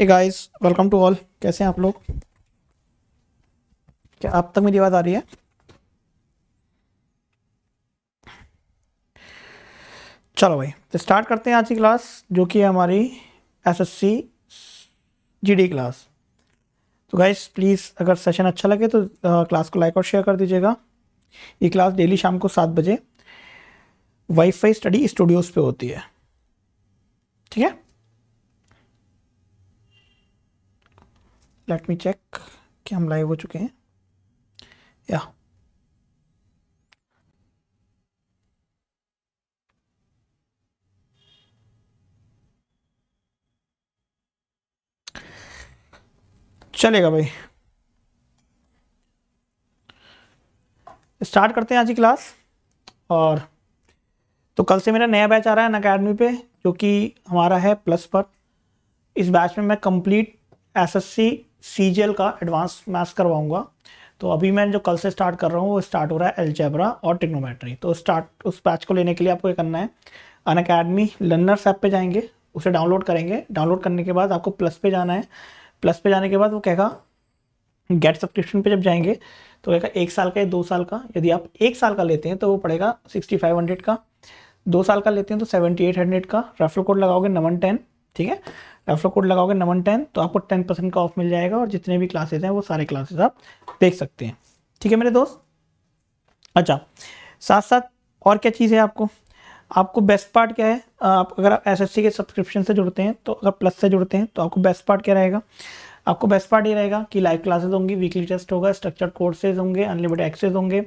A guys welcome to all कैसे हैं आप लोग क्या आप तक मेरी आवाज़ आ रही है चलो भाई तो स्टार्ट करते हैं आज की क्लास जो कि है हमारी एसएससी जीडी क्लास तो गाइस प्लीज़ अगर सेशन अच्छा लगे तो क्लास को लाइक और शेयर कर दीजिएगा ये क्लास डेली शाम को सात बजे वाईफाई स्टडी स्टूडियोज़ पे होती है ठीक है लेट मी चेक कि हम लाइव हो चुके हैं या चलेगा भाई स्टार्ट करते हैं आज की क्लास और तो कल से मेरा नया बैच आ रहा है अकेडमी पे जो कि हमारा है प्लस पर इस बैच में मैं कंप्लीट एसएससी एल का एडवांस मैथ्स करवाऊंगा तो अभी मैं जो कल से स्टार्ट कर रहा हूँ वो स्टार्ट हो रहा है एल्जेब्रा और टिक्नोमेट्री तो स्टार्ट उस बैच को लेने के लिए आपको ये करना है अन अकेडमी लर्नर्स ऐप पर जाएंगे उसे डाउनलोड करेंगे डाउनलोड करने के बाद आपको प्लस पे जाना है प्लस पे जाने के बाद वो कहेगा गेट सब्सक्रिप्शन पे जब जाएंगे तो कहेगा एक साल का या दो साल का यदि आप एक साल का लेते हैं तो वो पड़ेगा सिक्सटी फाइव हंड्रेड का दो साल का लेते हैं तो सेवेंटी एट हंड्रेड का रेफर कोड लगाओगे नवन टेन ठीक है रेफर कोड लगाओगे नमन टेन तो आपको टेन परसेंट का ऑफ मिल जाएगा और जितने भी क्लासेस हैं वो सारे क्लासेस आप देख सकते हैं ठीक है मेरे दोस्त अच्छा साथ साथ और क्या चीज़ है आपको आपको बेस्ट पार्ट क्या है आप अगर आप एस के सब्सक्रिप्शन से जुड़ते हैं तो अगर प्लस से जुड़ते हैं तो आपको बेस्ट पार्ट क्या रहेगा आपको बेस्ट पार्ट ये रहेगा कि लाइव क्लासेस होंगी वीकली टेस्ट होगा स्ट्रक्चर कोर्सेज होंगे अनलिमिटेड एक्सेस होंगे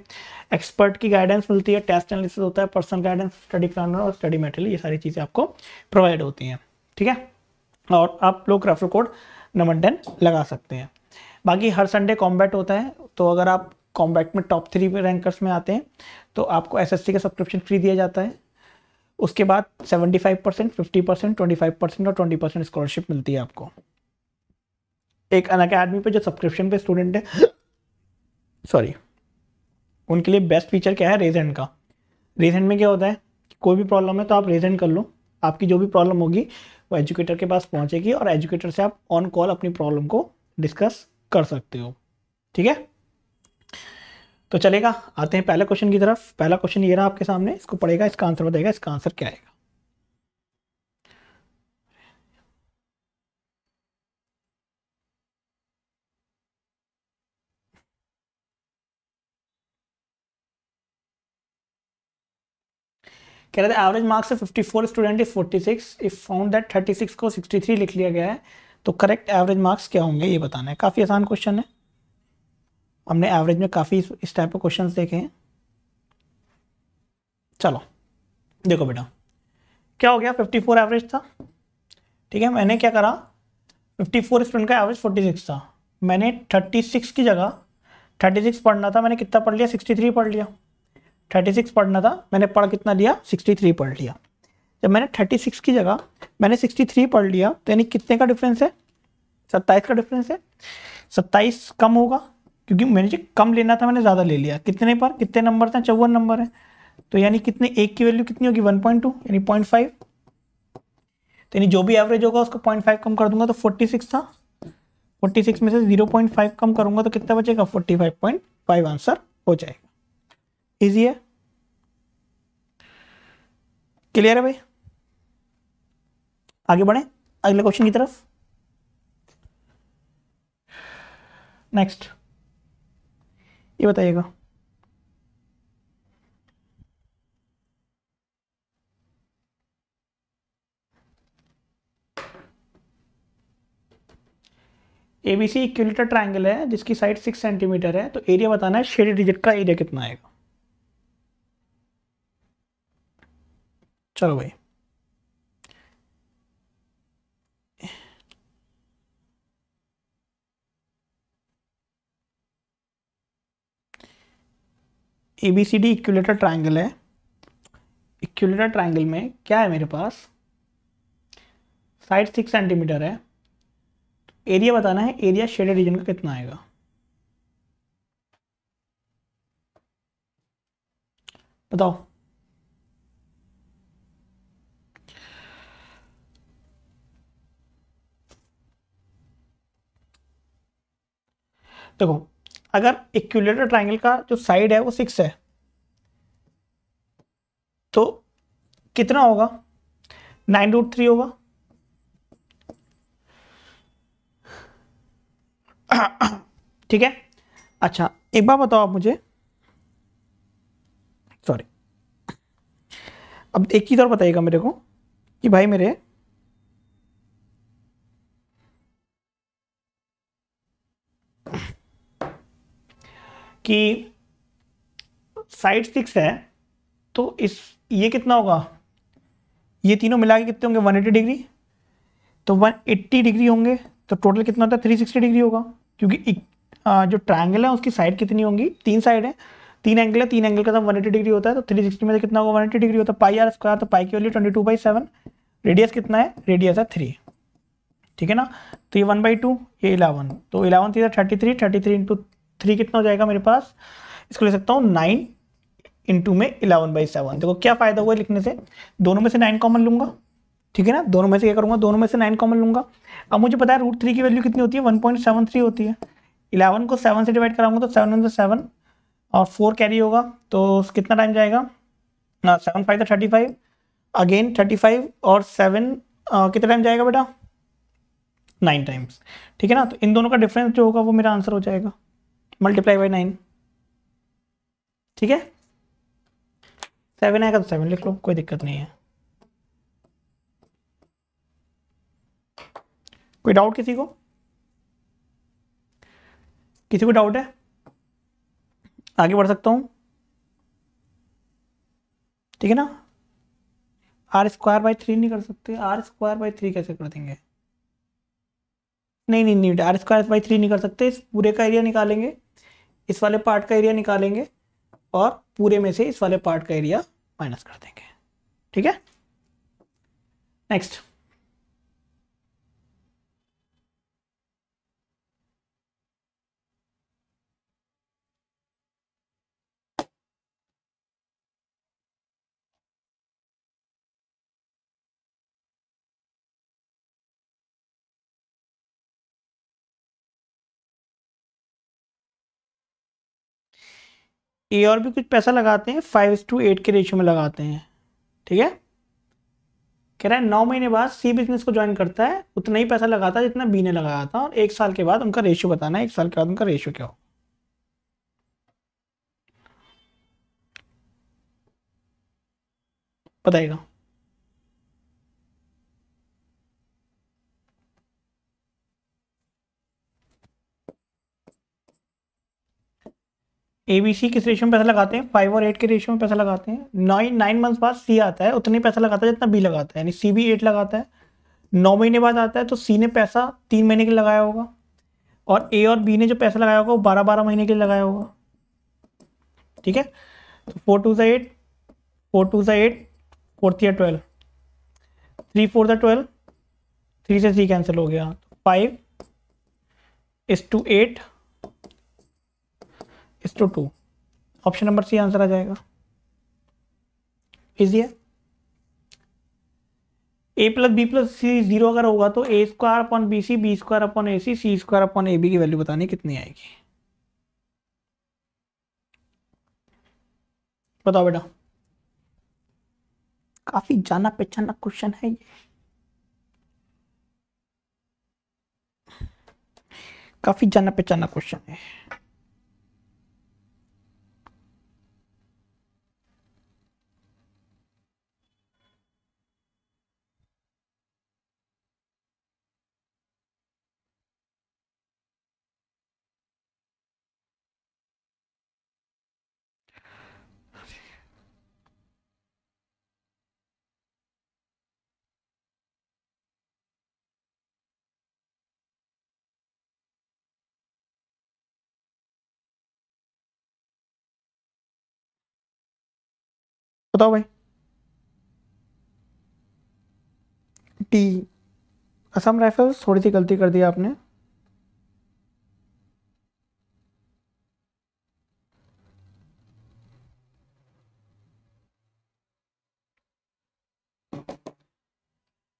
एक्सपर्ट की गाइडेंस मिलती है टेस्ट एनालिसिस होता है पर्सनल गाइडेंस स्टडी प्लानर और स्टडी मेटेरियल ये सारी चीज़ें आपको प्रोवाइड होती हैं ठीक है और आप लोग रेफर कोड नंबर टेन लगा सकते हैं बाकी हर संडे कॉम्बैट होता है तो अगर आप कॉम्बैट में टॉप थ्री रैंकर्स में आते हैं तो आपको एस का सब्सक्रिप्शन फ्री दिया जाता है उसके बाद 75 percent fifty percent twenty five percent और ट्वेंटी परसेंट स्कॉलरशिप मिलती है आपको एक अन अकेडमी पर जो सब्सक्रिप्शन पे स्टूडेंट है सॉरी उनके लिए बेस्ट फीचर क्या है रेजेंट का रेजेंट में क्या होता है कोई भी प्रॉब्लम है तो आप रेजेंट कर लो आपकी जो भी प्रॉब्लम होगी वो एजुकेटर के पास पहुंचेगी और एजुकेटर से आप ऑन कॉल अपनी प्रॉब्लम को डिस्कस कर सकते हो ठीक है तो चलेगा आते हैं पहला क्वेश्चन की तरफ पहला क्वेश्चन ये रहा आपके सामने इसको पढ़ेगा इसका आंसर बताएगा इसका आंसर क्या आएगा कह रहे थे एवरेज मार्क्स है 54 student is forty six if found that six को सिक्सटी थ्री लिख लिया गया है तो करेक्ट एवरेज मार्क्स क्या होंगे ये बताना है काफ़ी आसान क्वेश्चन है हमने एवरेज में काफ़ी इस टाइप के क्वेश्चन देखे हैं चलो देखो बेटा क्या हो गया फिफ्टी फोर एवरेज था ठीक है मैंने क्या करा फिफ्टी फोर स्टूडेंट का एवरेज फोर्टी सिक्स था मैंने थर्टी सिक्स की जगह थर्टी सिक्स पढ़ना था मैंने कितना पढ़ लिया सिक्सटी थ्री पढ़ लिया 36 पढ़ना था मैंने पढ़ कितना लिया 63 पढ़ लिया जब मैंने 36 की जगह मैंने 63 पढ़ लिया तो यानी कितने का डिफरेंस है 27 का डिफरेंस है 27 कम होगा क्योंकि मैंने जो कम लेना था मैंने ज़्यादा ले लिया कितने पर कितने नंबर थे चौवन नंबर है तो यानी कितने एक की वैल्यू कितनी होगी टू यानी फाइव तो यानी जो भी एवरेज होगा पॉइंट फाइव कम कर दूंगा तो सिक्स था 46 में से 0.5 कम करूंगा तो कितना बचेगा 45.5 आंसर हो जाएगा इजी है क्लियर है भाई आगे बढ़े अगले क्वेश्चन की तरफ नेक्स्ट ये बताइएगा एबीसी इक्विलेटर ट्रायंगल है जिसकी साइड सिक्स सेंटीमीटर है तो एरिया बताना है शेडेड डिजिट का एरिया कितना आएगा चलो भाई A B C D equilateral triangle है इक्वलेटर ट्राइंगल में क्या है मेरे पास साइड सिक्स सेंटीमीटर है एरिया बताना है एरिया शेडेड रीजन का कितना आएगा बताओ देखो अगर इक्यूलेटर ट्राइंगल का जो साइड है वो सिक्स है तो कितना होगा नाइन रूट थ्री होगा ठीक है अच्छा एक बार बताओ आप मुझे सॉरी अब एक चीज़ और बताइएगा मेरे को कि भाई मेरे कि साइड सिक्स है तो इस ये कितना होगा ये तीनों मिला के कितने होंगे 180 डिग्री तो 180 डिग्री होंगे तो टोटल कितना होता है 360 डिग्री होगा क्योंकि जो ट्रायंगल है उसकी साइड कितनी होंगी तीन साइड है तीन एंगल है तीन एंगल का वन एटी डिग्री होता है तो थ्री सिक्सटी में से कितना होगा वन डिग्री होता है पाई आर स्क्वायर तो पाई की value twenty two by seven radius कितना है रेडियस है थ्री ठीक है ना तो ये वन बाई टू ये इलेवन तो इलेवन थी thirty three thirty three into three कितना हो जाएगा मेरे पास इसको ले सकता हूँ नाइन इंटू में इलेवन बाई सेवन देखो क्या फ़ायदा हुआ लिखने से दोनों में से नाइन कॉमन लूंगा ठीक है ना दोनों में से क्या करूंगा दोनों में से नाइन कॉमन लूंगा अब मुझे पता है रूट थ्री की वैल्यू कितनी होती है वन पॉइंट सेवन थ्री होती है इलेवन को सेवन से डिवाइड कराऊंगा तो सेवन इंटू सेवन और फोर कैरी होगा तो कितना टाइम जाएगा seven five thirty five again thirty five और सेवन कितना टाइम जाएगा बेटा नाइन टाइम्स ठीक है ना तो इन दोनों का डिफरेंस जो होगा वो मेरा आंसर हो जाएगा मल्टीप्लाई बाई नाइन ठीक है सेवन आएगा तो सेवन लिख लो कोई दिक्कत नहीं है कोई डाउट किसी को किसी को डाउट है आगे बढ़ सकता हूँ ठीक है ना आर स्क्वायर बाई थ्री नहीं कर सकते आर स्क्वायर बाई थ्री कैसे कर देंगे नहीं नहीं नहीं आर स्क्वायर बाई थ्री नहीं कर सकते इस पूरे का एरिया निकालेंगे इस वाले पार्ट का एरिया निकालेंगे और पूरे में से इस वाले पार्ट का एरिया माइनस कर देंगे ठीक है नेक्स्ट ए और भी कुछ पैसा लगाते हैं फाइव टू एट के रेशियो में लगाते हैं ठीक है कह रहा है नौ महीने बाद सी बिजनेस को ज्वाइन करता है उतना ही पैसा लगाता है जितना बी ने लगाया था और एक साल के बाद उनका रेशियो बताना है एक साल के बाद उनका रेशियो क्या हो बताएगा एबीसी किस रेशियो में पैसा लगाते हैं फाइव और एट के रेशियो में पैसा लगाते हैं नाइन नाइन मंथ्स बाद सी आता है उतने पैसा लगाता है जितना बी लगाता है यानी सी भी एट लगाता है नौ महीने बाद आता है तो सी ने पैसा तीन महीने के लिए लगाया होगा और ए और बी ने जो पैसा लगाया होगा वो बारह बारह महीने के लिए लगाया होगा ठीक है तो फोर टू जै एट फोर टू ज़ा एट फोर या ट्वेल्व थ्री फोर ज़ा ट्वेल्व थ्री से थ्री कैंसिल हो गया five is two eight is two two option number C answer आ जाएगा इजी है A plus B plus C zero अगर होगा तो A square upon B C B square upon A C C square upon A B की value बतानी कितनी आएगी बताओ बेटा काफी जाना पहचाना क्वेश्चन है ये काफी जाना पहचाना क्वेश्चन है बताओ भाई टी असम राइफल्स थोड़ी सी गलती कर दी आपने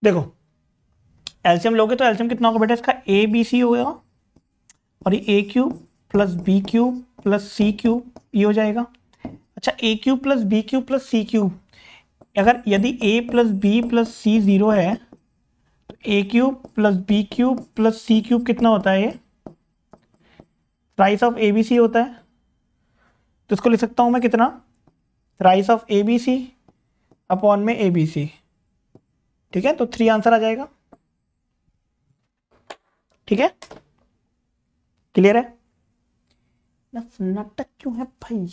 देखो एल्शियम लोगे तो एल्शियम कितना होगा बेटा इसका ए बी सी होगा और ये A cube plus B cube plus C cube ये हो जाएगा अच्छा A cube plus B cube plus C cube अगर यदि A plus B plus C zero है तो A cube plus B cube plus C cube कितना होता है ये thrice of A B C होता है तो इसको लिख सकता हूँ मैं कितना thrice of A B C upon में ए बी सी ठीक है तो थ्री आंसर आ जाएगा ठीक है क्लियर है ना सन्नाटा क्यों है भाई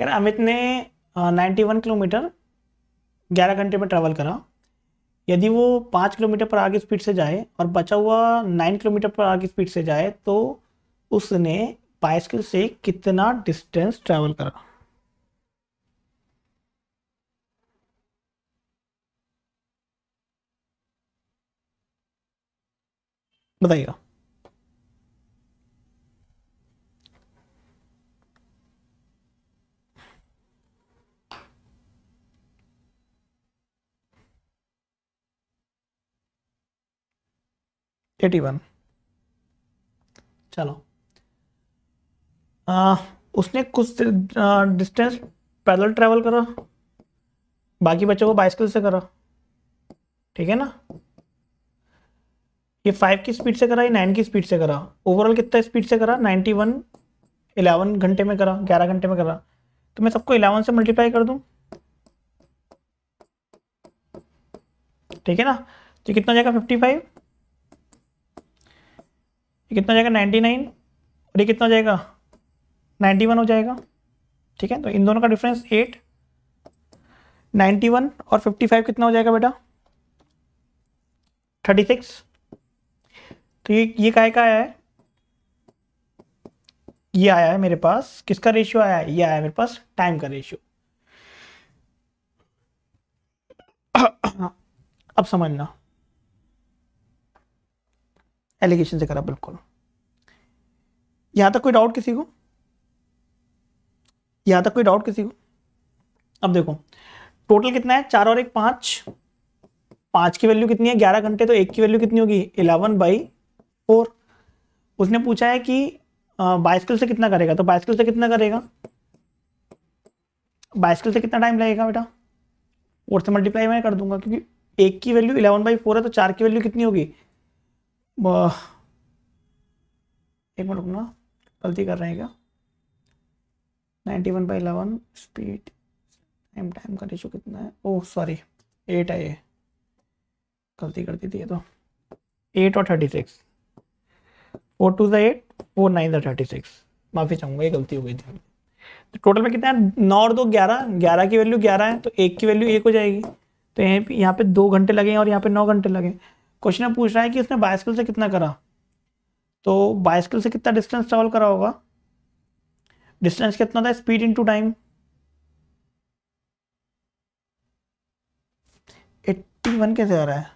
रहे अमित ने नाइन्टी वन किलोमीटर ग्यारह घंटे में ट्रैवल करा यदि वो पाँच किलोमीटर पर आगे स्पीड से जाए और बचा हुआ नाइन किलोमीटर पर आगे स्पीड से जाए तो उसने बाइस्किल से कितना डिस्टेंस ट्रैवल करा बताइएगा एटी वन चलो आ, उसने कुछ डिस्टेंस पैदल ट्रैवल करा बाकी बच्चों को बाइसकल से करा ठीक है ना ये फाइव की स्पीड से करा ये नाइन की स्पीड से करा ओवरऑल कितना स्पीड से करा नाइन्टी वन इलेवन घंटे में करा ग्यारह घंटे में करा तो मैं सबको इलेवन से मल्टीप्लाई कर दूँ ठीक है ना तो कितना जाएगा फिफ्टी फाइव ये कितना जाएगा नाइन्टी नाइन और ये कितना हो जाएगा नाइन्टी वन हो जाएगा ठीक है तो इन दोनों का डिफरेंस एट नाइन्टी वन और फिफ्टी फाइव कितना हो जाएगा बेटा थर्टी सिक्स तो ये ये काय का आया है ये आया है मेरे पास किसका रेशियो आया है ये आया है मेरे पास टाइम का रेशियो अब समझना एलिगेशन से करा बिल्कुल यहां तक कोई डाउट किसी को यहां तक कोई डाउट किसी को अब देखो टोटल कितना है चार और एक पांच पांच की वैल्यू कितनी है ग्यारह घंटे तो एक की वैल्यू कितनी होगी इलेवन बाई फोर उसने पूछा है कि बाइस्किल से कितना करेगा तो बाइस्किल से कितना करेगा बाइस्किल से कितना टाइम लगेगा बेटा और से मल्टीप्लाई मैं कर दूंगा क्योंकि एक की वैल्यू इलेवन बाई फोर है तो चार की वैल्यू कितनी होगी एक मिनट रुकना गलती कर रहे हैं क्या ninety one by eleven speed time time का रेशो कितना है ओह सॉरी एट है ये गलती कर दी थी ये तो एट और thirty six four to the eight four nine ज़ा थर्टी सिक्स माफ़ी चाहूँगा ये गलती हो गई थी तो टोटल में कितना है नौ और दो ग्यारह ग्यारह की वैल्यू ग्यारह है तो एक की वैल्यू एक हो जाएगी तो यहाँ पे यहाँ पे दो घंटे लगे और यहाँ पे नौ घंटे लगे क्वेश्चन पूछ रहा है कि उसने बाइस्किल से कितना करा तो बाइस्किल से कितना डिस्टेंस ट्रेवल करा होगा डिस्टेंस कितना था स्पीड इनटू टाइम 81 कैसे आ रहा है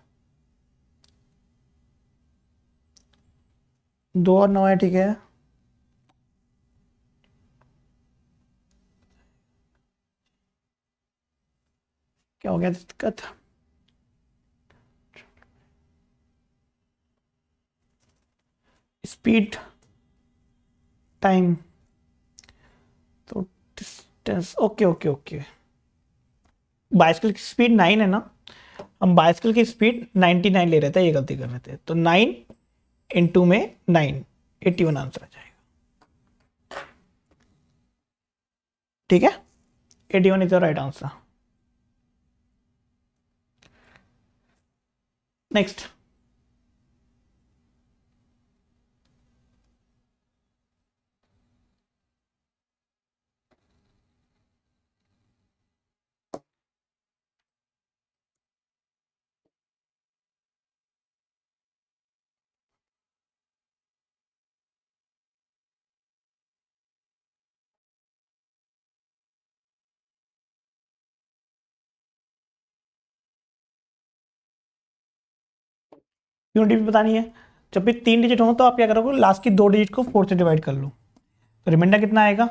दो और नौ है ठीक है क्या हो गया दिक्कत स्पीड टाइम तो distance okay okay okay bicycle की स्पीड नाइन है ना हम बाइसिकल की स्पीड नाइन ले रहे थे ये गलती कर रहे थे तो नाइन इंटू में नाइन एट्टी वन आंसर आ जाएगा ठीक है eighty one is the right answer next क्यों भी बतानी है जब भी तीन डिजिट हो तो आप क्या करोगे लास्ट की दो डिजिट को फोर से डिवाइड कर लो तो रिमाइंडर कितना आएगा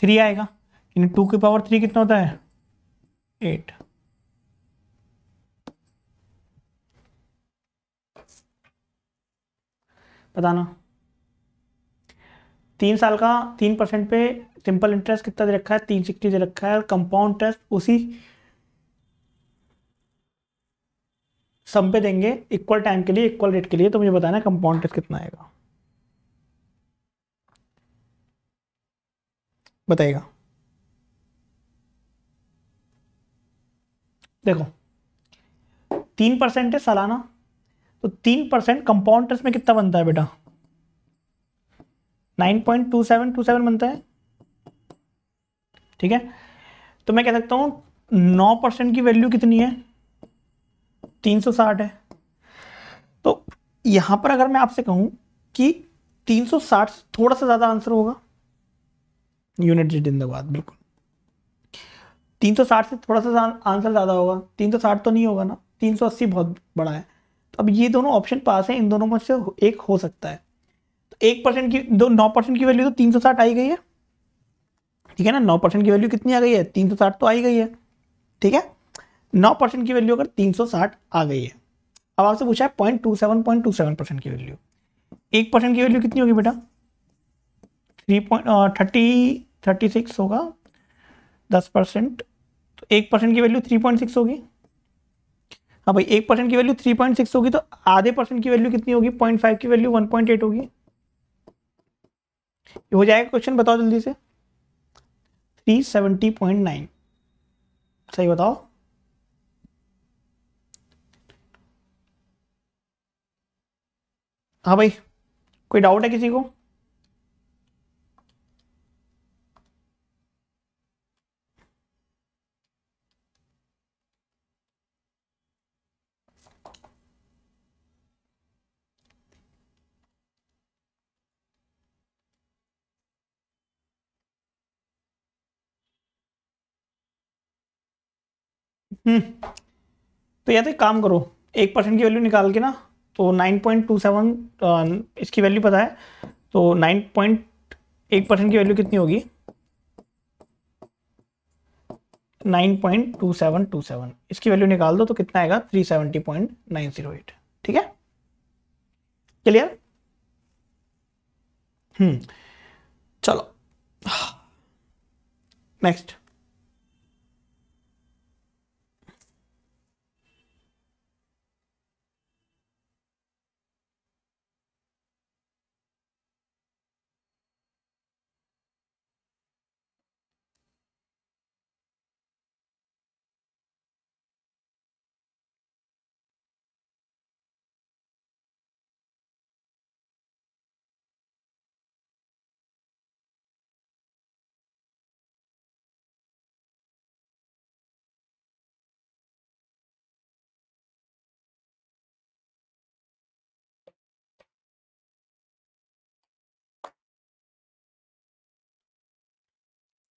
थ्री आएगा यानी टू की पावर थ्री कितना होता है एट बताना तीन साल का तीन परसेंट पे सिंपल इंटरेस्ट कितना दे रखा है तीन सिक्सटी दे रखा है और कंपाउंड इंटरेस्ट उसी सब पे देंगे इक्वल टाइम के लिए इक्वल रेट के लिए तो मुझे बताना कंपाउंड रेट कितना आएगा बताइएगा देखो तीन परसेंट है सालाना तो तीन परसेंट कंपाउंड इंटरेस्ट में कितना बनता है बेटा nine point two seven two seven बनता है ठीक है तो मैं कह सकता हूं नौ परसेंट की वैल्यू कितनी है 360 है तो यहां पर अगर मैं आपसे कहूँ कि 360 थोड़ा सा ज़्यादा आंसर होगा यूनिट जिंदाबाद बिल्कुल 360 से थोड़ा सा आंसर ज़्यादा होगा 360 तो नहीं होगा ना 380 बहुत बड़ा है तो अब ये दोनों ऑप्शन पास है इन दोनों में से एक हो सकता है तो एक परसेंट की दो नौ परसेंट की वैल्यू तो 360 आई गई है ठीक है ना नौ परसेंट की वैल्यू कितनी आ गई है 360 तो आई गई है ठीक है नौ परसेंट की वैल्यू अगर तीन सौ साठ आ गई है अब आपसे पूछा है point two seven point two seven percent की वैल्यू एक परसेंट की वैल्यू कितनी होगी बेटा three point thirty thirty six होगा दस परसेंट तो एक परसेंट की वैल्यू थ्री पॉइंट सिक्स होगी हाँ भाई एक परसेंट की वैल्यू थ्री पॉइंट सिक्स होगी तो आधे परसेंट की वैल्यू कितनी होगी पॉइंट फाइव की वैल्यू वन पॉइंट एट होगी हो जाएगा क्वेश्चन बताओ जल्दी से थ्री सेवेंटी पॉइंट नाइन सही बताओ हाँ भाई कोई डाउट है किसी को हम्म तो या तो एक काम करो एक परसेंट की वैल्यू निकाल के ना तो 9.27 इसकी वैल्यू पता है तो 9.1 परसेंट की वैल्यू कितनी होगी 9.2727 इसकी वैल्यू निकाल दो तो कितना आएगा 370.908 ठीक है क्लियर हम्म चलो नेक्स्ट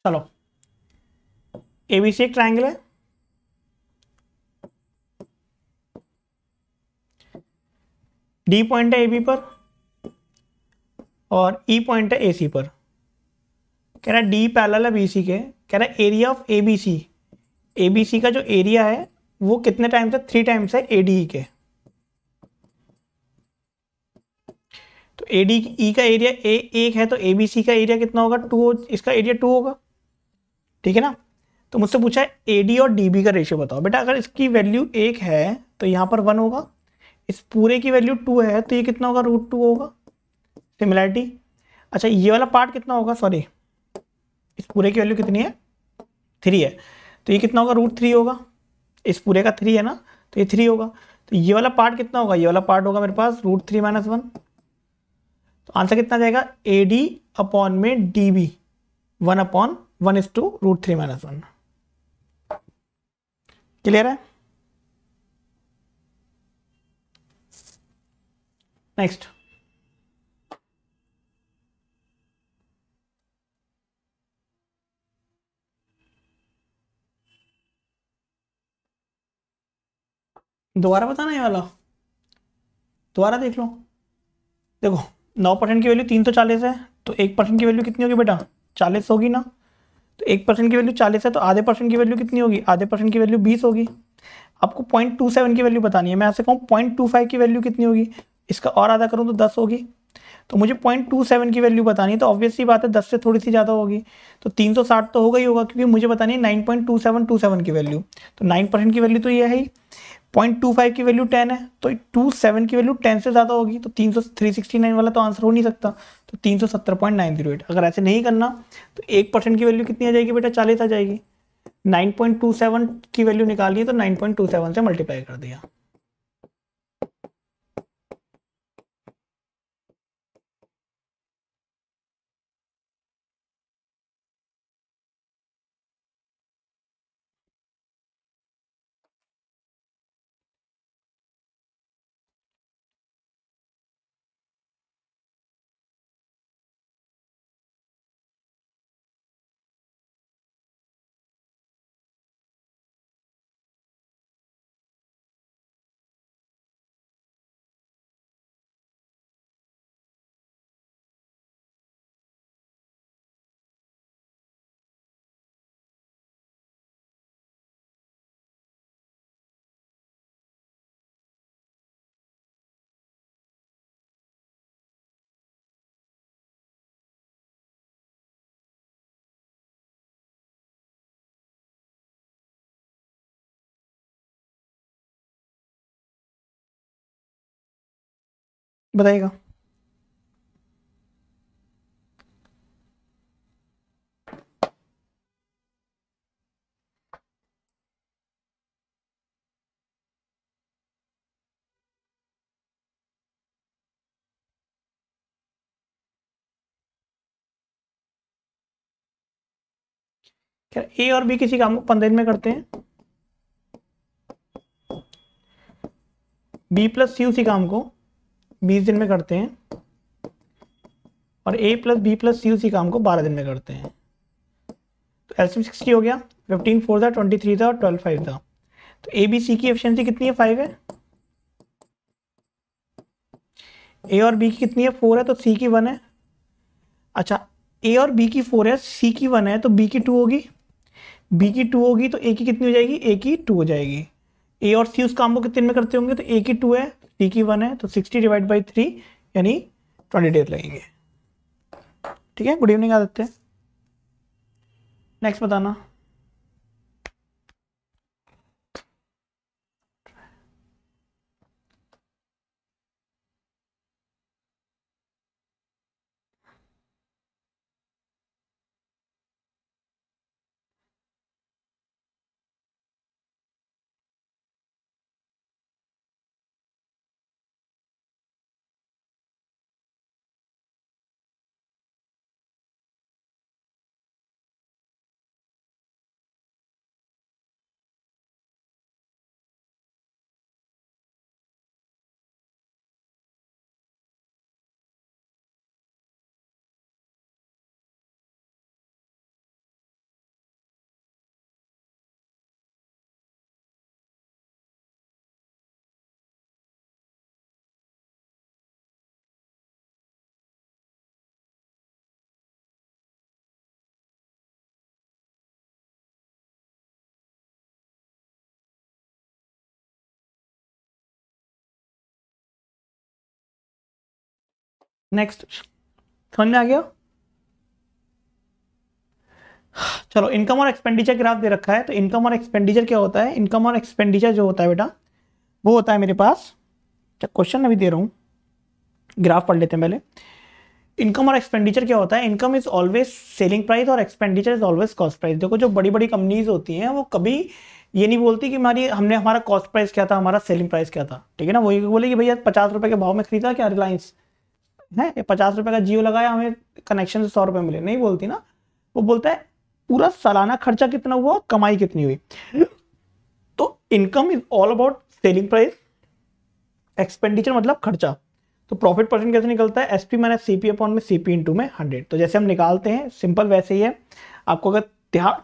चलो एबीसी एक ट्राइंगल है डी पॉइंट है एबी पर और ई e पॉइंट है एसी पर कह रहा है डी पैरेलल है बीसी के कह रहा है एरिया ऑफ एबीसी एबीसी का जो एरिया है वो कितने टाइम्स है थ्री टाइम्स है एडीई e के तो एडी ई e का एरिया ए एक है तो एबीसी का एरिया कितना होगा टू इसका एरिया टू होगा ठीक है ना तो मुझसे पूछा है ए डी और डी बी का रेशियो बताओ बेटा अगर इसकी वैल्यू एक है तो यहाँ पर वन होगा इस पूरे की वैल्यू टू है तो ये कितना होगा रूट टू होगा सिमिलैरिटी अच्छा ये वाला पार्ट कितना होगा सॉरी इस पूरे की वैल्यू कितनी है थ्री है तो ये कितना होगा रूट थ्री होगा इस पूरे का थ्री है ना तो ये थ्री होगा तो ये वाला पार्ट कितना होगा ये वाला पार्ट होगा मेरे पास रूट थ्री माइनस वन तो आंसर कितना जाएगा ए डी अपॉन में D B one upon one is to root three minus one clear है नेक्स्ट दोबारा बताना ये वाला दोबारा देख लो देखो नौ परसेंट की वैल्यू तीन सौ चालीस है तो एक परसेंट की वैल्यू कितनी होगी बेटा चालीस होगी ना तो एक परसेंट की वैल्यू चालीस है तो आधे परसेंट की वैल्यू कितनी होगी आधे परसेंट की वैल्यू बीस होगी आपको पॉइंट टू सेवन की वैल्यू बतानी है मैं आपसे कहूँ पॉइंट टू फाइव की वैल्यू कितनी होगी इसका और आधा करूँ तो दस होगी तो मुझे पॉइंट टू सेवन की वैल्यू बतानी है तो ऑब्वियसली बात है दस से थोड़ी सी ज़्यादा होगी तो तीन सौ साठ तो होगा ही होगा क्योंकि मुझे बतानी है nine point two seven two seven की वैल्यू तो नाइन परसेंट की वैल्यू तो ये है ही पॉइंट टू फाइव की वैल्यू टेन है तो टू सेवन की वैल्यू टेन से ज़्यादा होगी तो तीन सौ थ्री सिक्सटी नाइन वाला तो आंसर हो नहीं सकता तो तीन सौ सत्तर पॉइंट नाइन जीरो एट अगर ऐसे नहीं करना तो एक परसेंट की वैल्यू कितनी आ जाएगी बेटा चालीस आ जाएगी नाइन पॉइंट टू सेवन की वैल्यू निकालिए तो नाइन पॉइंट टू सेवन से मल्टीप्लाई कर दिया बताइएगा ए और बी किसी काम को पंद्रह में करते हैं बी प्लस सी उसी काम को बीस दिन में करते हैं और A plus B plus C उसी काम को बारह दिन में करते हैं तो एल सी सिक्सटी हो गया फिफ्टीन फोर था ट्वेंटी थ्री था और ट्वेल्व फाइव था तो ए बी सी की एफिशिएंसी कितनी है फाइव है ए और बी की कितनी है फोर है तो सी की वन है अच्छा ए और बी की फोर है सी की वन है तो बी की टू होगी बी की टू होगी तो ए की कितनी हो जाएगी ए की टू हो जाएगी ए और सी उस काम को कितने में करते होंगे तो ए की टू है टी की वन है तो सिक्सटी डिवाइड बाई थ्री यानी ट्वेंटी डेज लगेंगे ठीक है गुड इवनिंग आदित्य नेक्स्ट बताना नेक्स्ट समझ में आ गया चलो इनकम और एक्सपेंडिचर ग्राफ दे रखा है तो इनकम और एक्सपेंडिचर क्या होता है इनकम और एक्सपेंडिचर जो होता है बेटा वो होता है मेरे पास क्वेश्चन अभी दे रहा हूँ ग्राफ पढ़ लेते हैं पहले इनकम और एक्सपेंडिचर क्या होता है income is always selling price और expenditure is always cost price देखो जो बड़ी बड़ी कंपनीज होती हैं वो कभी ये नहीं बोलती कि हमारी हमने हमारा कॉस्ट प्राइस क्या था हमारा सेलिंग प्राइस क्या था ठीक है ना वही बोले कि भैया पचास रुपये के भाव में खरीदा क्या रिलायंस है पचास रुपए का जियो लगाया हमें कनेक्शन से सौ रुपए मिले नहीं बोलती ना वो बोलता है पूरा सालाना खर्चा कितना हुआ कमाई कितनी हुई तो income is all about selling price expenditure मतलब खर्चा तो प्रॉफिट परसेंट कैसे निकलता है SP P minus C upon में सीपी इन इंटू में हंड्रेड तो जैसे हम निकालते हैं सिंपल वैसे ही है आपको अगर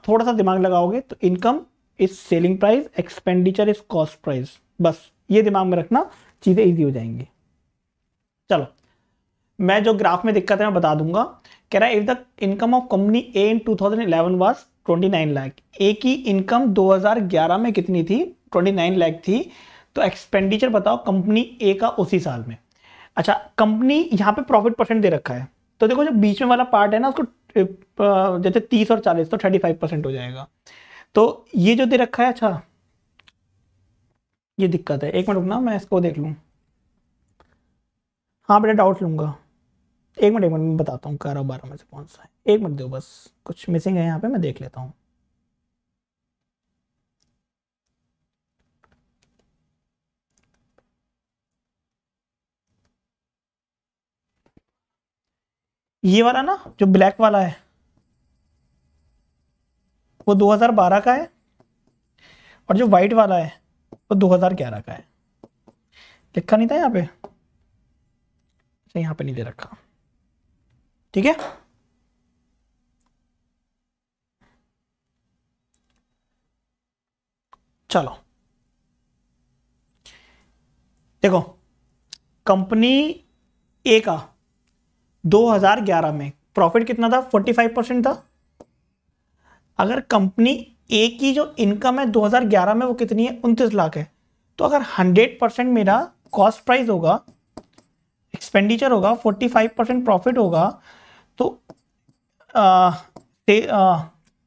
थोड़ा सा दिमाग लगाओगे तो income is selling price expenditure is cost price बस ये दिमाग में रखना चीज़ें ईजी हो जाएंगी चलो मैं जो ग्राफ में दिक्कत है मैं बता दूंगा कह रहा है if the income of company A in 2011 was 29 lakh A की इनकम 2011 में कितनी थी 29 लाख थी तो एक्सपेंडिचर बताओ कंपनी ए का उसी साल में अच्छा कंपनी यहाँ पे प्रॉफिट परसेंट दे रखा है तो देखो जो बीच में वाला पार्ट है ना उसको जैसे तीस और चालीस तो थर्टी फाइव परसेंट हो जाएगा तो ये जो दे रखा है अच्छा ये दिक्कत है एक मिनट रुकना मैं इसको देख लूँ हाँ बेटा डाउट लूँगा एक मिनट एक मिनट मैं बताता हूँ कारा बारह में से कौन सा है एक मिनट दो बस कुछ मिसिंग है यहाँ पे मैं देख लेता हूँ ये वाला ना जो ब्लैक वाला है वो 2012 का है और जो वाइट वाला है वो 2011 का है लिखा नहीं था यहाँ पे अच्छा, यहाँ पे नहीं दे रखा ठीक है चलो देखो कंपनी ए का 2011 में प्रॉफिट कितना था 45 परसेंट था अगर कंपनी ए की जो इनकम है 2011 में वो कितनी है उनतीस लाख है तो अगर 100 परसेंट मेरा कॉस्ट प्राइस होगा एक्सपेंडिचर होगा 45 परसेंट प्रॉफिट होगा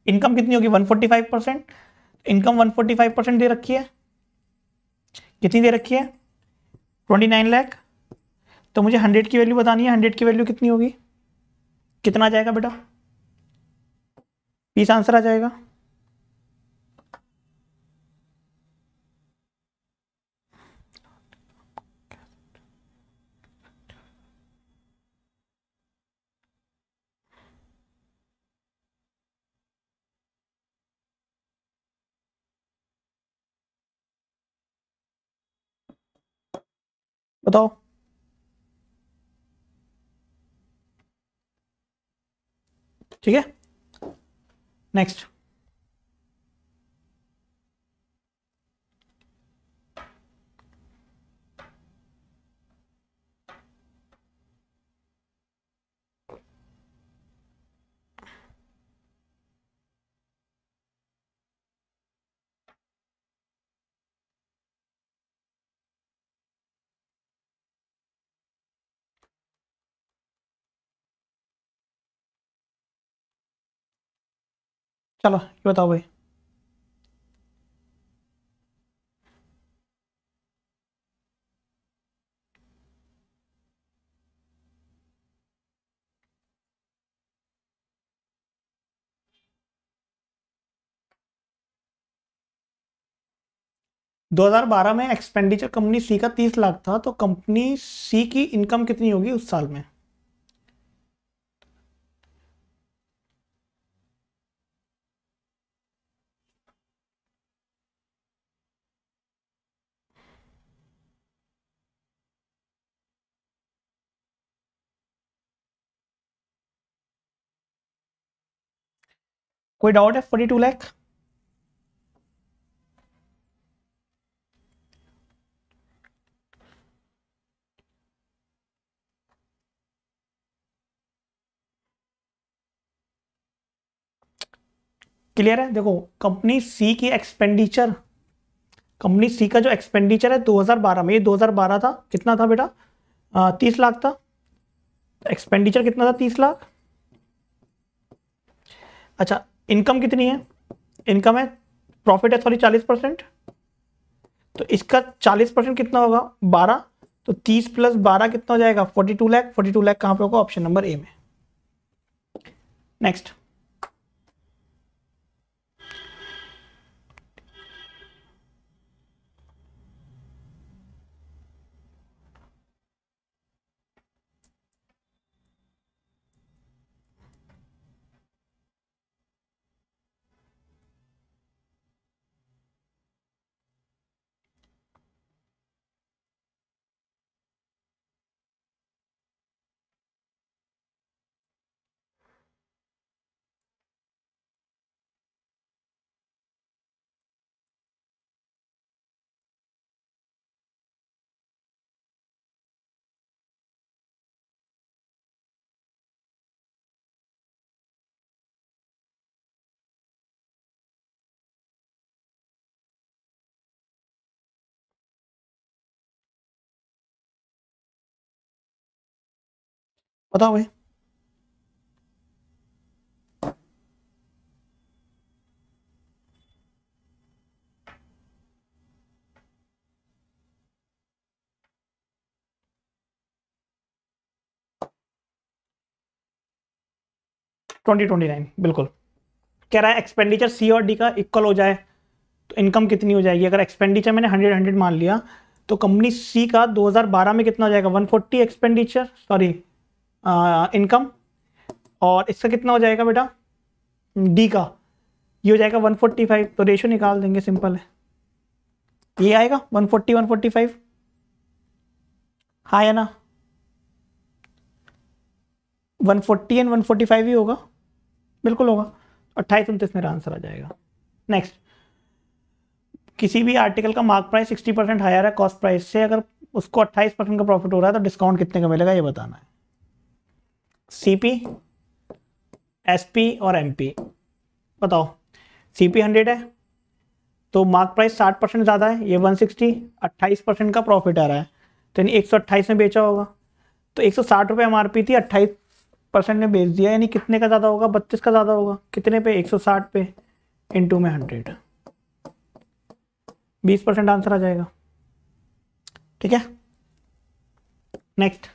इनकम कितनी होगी 145 परसेंट इनकम 145 परसेंट दे रखी है कितनी दे रखी है 29 लाख तो मुझे 100 की वैल्यू बतानी है 100 की वैल्यू कितनी होगी कितना आ जाएगा बेटा पीस आंसर आ जाएगा बताओ ठीक है नेक्स्ट चलो ये बताओ भाई दो हजार बारह में एक्सपेंडिचर कंपनी सी का तीस लाख था तो कंपनी सी की इनकम कितनी होगी उस साल में कोई डाउट है फोर्टी टू लैख क्लियर है देखो कंपनी सी की एक्सपेंडिचर कंपनी सी का जो एक्सपेंडिचर है 2012 में ये 2012 था कितना था बेटा तीस लाख था एक्सपेंडिचर कितना था तीस लाख अच्छा इनकम कितनी है इनकम है प्रॉफिट है सॉरी चालीस परसेंट तो इसका चालीस परसेंट कितना होगा बारह तो तीस प्लस बारह कितना हो जाएगा forty two lakh forty two lakh कहां पे होगा ऑप्शन नंबर ए में नेक्स्ट बताओ भाई ट्वेंटी ट्वेंटी नाइन बिल्कुल कह रहा है एक्सपेंडिचर सी और डी का इक्वल हो जाए तो इनकम कितनी हो जाएगी अगर एक्सपेंडिचर मैंने हंड्रेड हंड्रेड मान लिया तो कंपनी सी का 2012 में कितना हो जाएगा 140 एक्सपेंडिचर सॉरी इनकम और इसका कितना हो जाएगा बेटा डी का ये हो जाएगा 145 तो रेशो निकाल देंगे सिंपल है ये आएगा 140 145 हाँ या ना 140 एंड 145 ही होगा बिल्कुल होगा अट्ठाईस उनतीस मेरा आंसर आ जाएगा नेक्स्ट किसी भी आर्टिकल का मार्क प्राइस 60 परसेंट हायर है कॉस्ट प्राइस से अगर उसको 28 परसेंट का प्रॉफिट हो रहा है तो डिस्काउंट कितने का मिलेगा ये बताना है सीपी एसपी और एमपी बताओ सीपी हंड्रेड है तो मार्क प्राइस साठ परसेंट ज़्यादा है ये वन सिक्सटी अट्ठाईस परसेंट का प्रॉफिट आ रहा है तो यानी एक सौ अट्ठाईस में बेचा होगा तो एक सौ साठ रुपये एम आर पी थी अट्ठाईस परसेंट ने बेच दिया यानी कितने का ज़्यादा होगा बत्तीस का ज़्यादा होगा कितने पे एक सौ साठ पे टू में हंड्रेड बीस परसेंट आंसर आ जाएगा ठीक है नेक्स्ट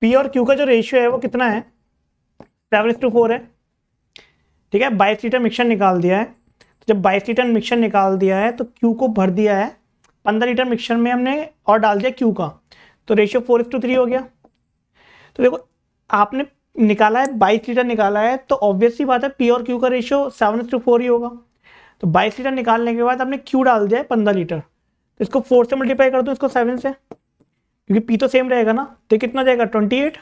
पी और क्यू का जो रेशियो है वो कितना है सेवन टू फोर है ठीक है बाईस लीटर मिक्सर निकाल दिया है तो जब बाईस लीटर मिक्सर निकाल दिया है तो क्यू को भर दिया है पंद्रह लीटर मिक्सर में हमने और डाल दिया क्यू का तो रेशियो फोर टू थ्री हो गया तो देखो आपने निकाला है बाईस लीटर निकाला है तो ऑब्वियसली बात है पी और क्यू का रेशियो सेवन टू फोर ही होगा तो बाईस लीटर निकालने के बाद आपने क्यू डाल दिया है पंद्रह लीटर तो इसको फोर से मल्टीप्लाई कर दो इसको सेवन से क्योंकि पी तो सेम रहेगा ना तो कितना जाएगा ट्वेंटी एट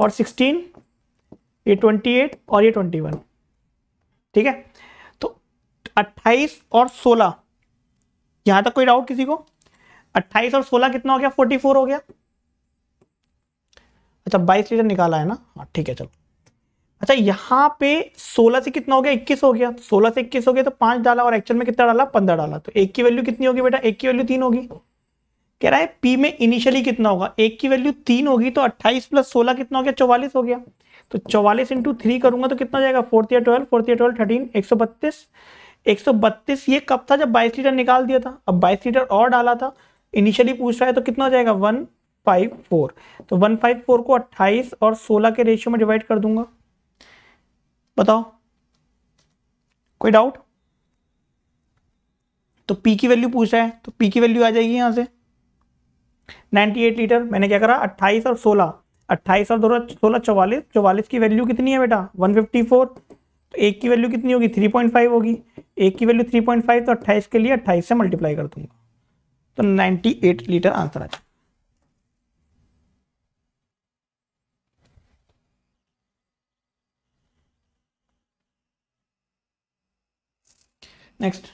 और सिक्सटीन ये ट्वेंटी एट और ये ट्वेंटी वन ठीक है तो अट्ठाईस और सोलह यहां तक कोई डाउट किसी को अट्ठाईस और सोलह कितना हो गया फोर्टी फोर हो गया अच्छा बाईस लीटर निकाला है ना हाँ ठीक है चलो अच्छा यहाँ पे सोलह से कितना हो गया इक्कीस हो गया सोलह से इक्कीस हो गया तो पांच डाला और एक्चुअल में कितना डाला पंद्रह डाला तो एक की वैल्यू कितनी होगी बेटा एक की वैल्यू तीन होगी कह रहा है पी में इनिशियली कितना होगा एक की वैल्यू तीन होगी तो अट्ठाईस प्लस सोलह कितना हो गया चौवालीस हो गया तो चौवालीस इंटू थ्री करूंगा तो कितना जाएगा फोर्थ या ट्वेल्व फोर्थ या ट्वेल्व थर्टीन एक सौ बत्तीस एक सौ बत्तीस ये कब था जब बाईस लीटर निकाल दिया था अब बाईस लीटर और डाला था इनिशियली पूछ रहा है तो कितना हो जाएगा वन फाइव फोर तो वन फाइव फोर को अट्ठाईस और सोलह के रेशियो में डिवाइड कर दूंगा बताओ कोई डाउट तो पी की वैल्यू पूछ रहा है तो पी की वैल्यू आ जाएगी यहां से 98 लीटर मैंने क्या करा 28 और 16 28 और दोनों सोलह चौवालीस चौवालीस की वैल्यू कितनी है बेटा 154 तो एक की वैल्यू कितनी होगी 3.5 होगी एक की वैल्यू 3.5 तो 28 के लिए 28 से मल्टीप्लाई कर दूंगा तो 98 लीटर आंसर आ जाए नेक्स्ट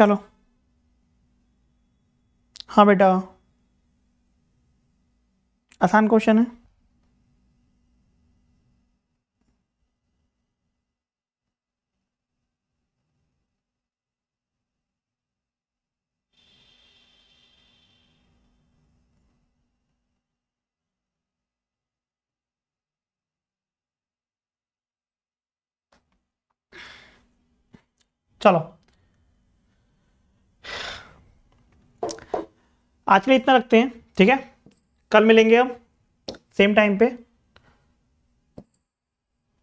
चलो हाँ बेटा आसान क्वेश्चन है चलो आज के लिए इतना रखते हैं ठीक है कल मिलेंगे हम सेम टाइम पे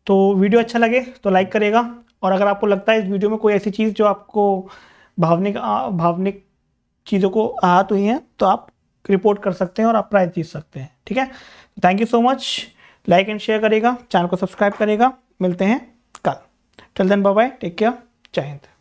तो वीडियो अच्छा लगे तो लाइक करेगा और अगर आपको लगता है इस वीडियो में कोई ऐसी चीज़ जो आपको भावनिक भावनिक चीज़ों को आहत हुई हैं तो आप रिपोर्ट कर सकते हैं और आप प्राइज जीत सकते हैं ठीक है thank you so much like and share करेगा चैनल को सब्सक्राइब करेगा मिलते हैं कल चल देन बाय टेक केयर जय हिंद